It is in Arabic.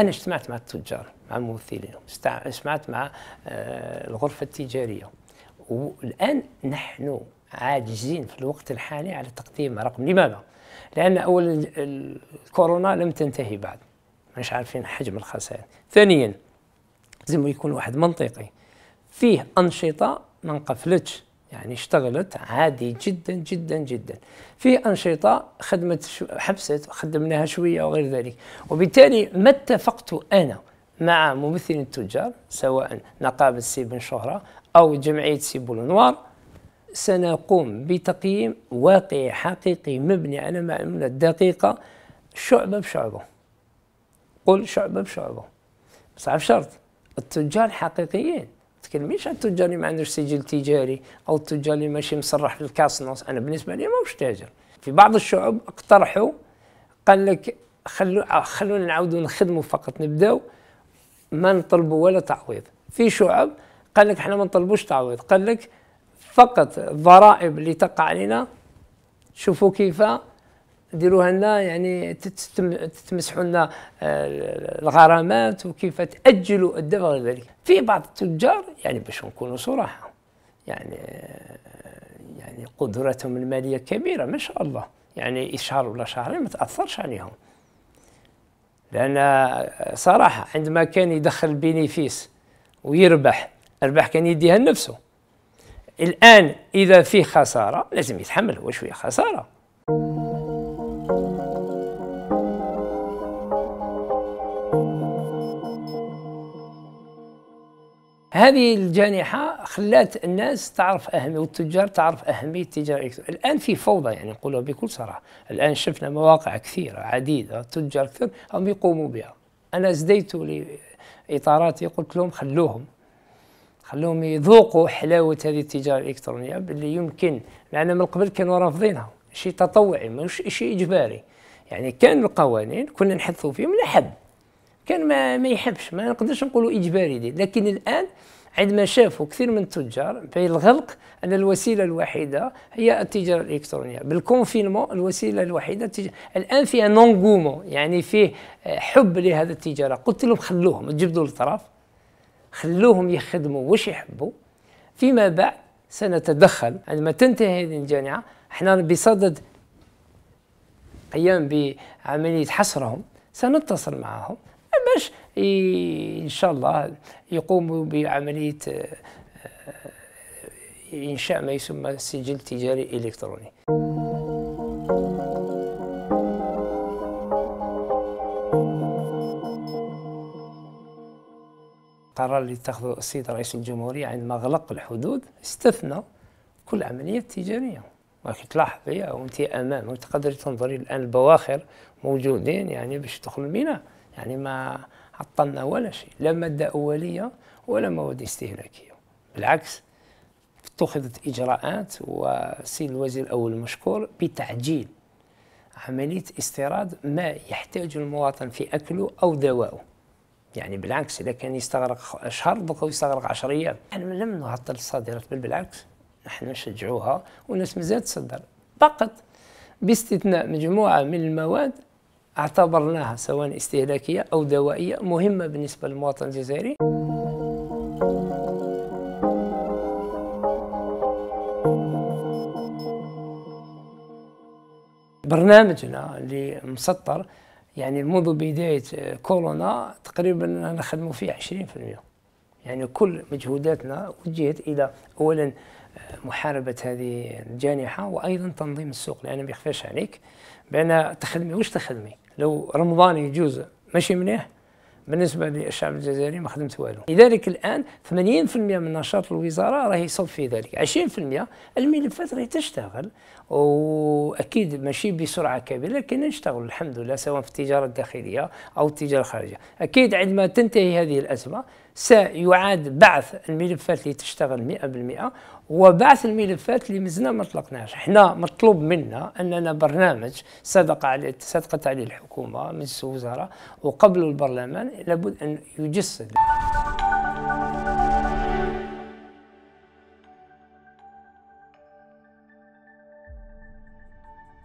انا اجتمعت مع التجار مع الممثلين اجتمعت مع آه، الغرفه التجاريه والان نحن عاجزين في الوقت الحالي على تقديم رقم لماذا؟ لان اولا الكورونا لم تنتهي بعد مش عارفين حجم الخسائر ثانيا لازم يكون واحد منطقي فيه انشطه ما انقفلتش يعني اشتغلت عادي جدا جدا جدا في أنشطة خدمت حبست خدمناها شوية وغير ذلك وبالتالي ما اتفقت أنا مع ممثلين التجار سواء نقابة سي بن شهرة أو جمعية سي بولنوار سنقوم بتقييم واقعي حقيقي مبني على معلومات دقيقة شعبة بشعبة قل شعبة بشعبة بس شرط التجار حقيقيين المشكل مش التجار اللي ما عندوش سجل تجاري او التجار اللي ماشي مصرح في الكاسنوس انا بالنسبه لي ماهوش تاجر في بعض الشعوب اقترحوا قال لك خلو خلونا نعاودوا نخدموا فقط نبداو ما نطلبوا ولا تعويض في شعب قال لك احنا ما نطلبوش تعويض قال لك فقط الضرائب اللي تقع علينا شوفوا كيف ديروها لنا يعني تتمسحوا لنا آه، الغرامات وكيف تاجلوا الدفع ذلك في بعض التجار يعني باش نكونوا صراحه يعني آه، يعني قدرتهم الماليه كبيره ما شاء الله يعني شهر ولا شهرين ما تاثرش عليهم لان آه، صراحه عندما كان يدخل بينيفيس ويربح الربح كان يديها لنفسه الان اذا فيه خساره لازم يتحمل هو شويه خساره هذه الجانحة خلات الناس تعرف أهمية والتجار تعرف أهمية التجارة الإلكترونية الآن في فوضى يعني نقولها بكل صراحة الآن شفنا مواقع كثيرة عديدة تجار كثير هم يقوموا بها أنا زديت لإطاراتي قلت لهم خلوهم خلوهم يذوقوا حلاوة هذه التجارة الإلكترونية باللي يمكن لأن من قبل كانوا رافضينها شيء تطوعي مش شيء إجباري يعني كان القوانين كنا نحثوا فيهم لحد كان ما, ما يحبش ما نقدرش نقولوا اجباري دي لكن الان عندما شافوا كثير من التجار بين الغلق ان الوسيله الوحيده هي التجاره الالكترونيه بالكونفينمون الوسيله الوحيده التجارة. الان فيها نونغومو يعني فيه حب لهذا التجاره قلت لهم خلوهم جبدوا الطرف خلوهم يخدموا واش يحبوا فيما بعد سنتدخل عندما تنتهي هذه الجامعه احنا بصدد قيام بعمليه حصرهم سنتصل معهم باش ان شاء الله يقوموا بعمليه آه، انشاء ما يسمى سجل تجاري الكتروني القرار اللي اتخذه السيد رئيس الجمهورية عندما غلق الحدود استثنى كل عملية تجارية ولكن تلاحظ وانت امام وتقدري تنظري الان البواخر موجودين يعني باش تدخل الميناء يعني ما عطلنا ولا شيء لا مادة أولية ولا مواد استهلاكية بالعكس اتخذت إجراءات وسيد الوزير الأول المشكور بتعجيل عملية استيراد ما يحتاج المواطن في أكله أو دوائه يعني بالعكس إذا كان يستغرق شهر بقى يستغرق 10 أيام يعني لم نعطل الصادرات بل بالعكس نحن نشجعوها والناس مازالت تصدر فقط باستثناء مجموعة من المواد اعتبرناها سواء استهلاكية أو دوائية مهمة بالنسبة للمواطن الجزائري برنامجنا اللي مسطر يعني منذ بداية كورونا تقريبا نخدموا فيه 20% يعني كل مجهوداتنا وجهت إلى أولا محاربة هذه الجانحة وأيضا تنظيم السوق لأن ما يخفاش عليك بأن تخدمي واش تخدمي لو رمضان يجوز ماشي مليح بالنسبة للشعب الجزائري ما خدمت والو لذلك الآن 80% من نشاط الوزارة راه يصب في ذلك 20% الملفات راهي تشتغل وأكيد ماشي بسرعة كبيرة لكن نشتغل الحمد لله سواء في التجارة الداخلية أو التجارة الخارجية أكيد عندما تنتهي هذه الأزمة سيعاد بعث الملفات اللي تشتغل 100% وبعث الملفات اللي مزنا ما طلقناش حنا مطلوب منا اننا برنامج صدق عليه صدقت عليه الحكومه من الوزراء وقبل البرلمان لابد ان يجسد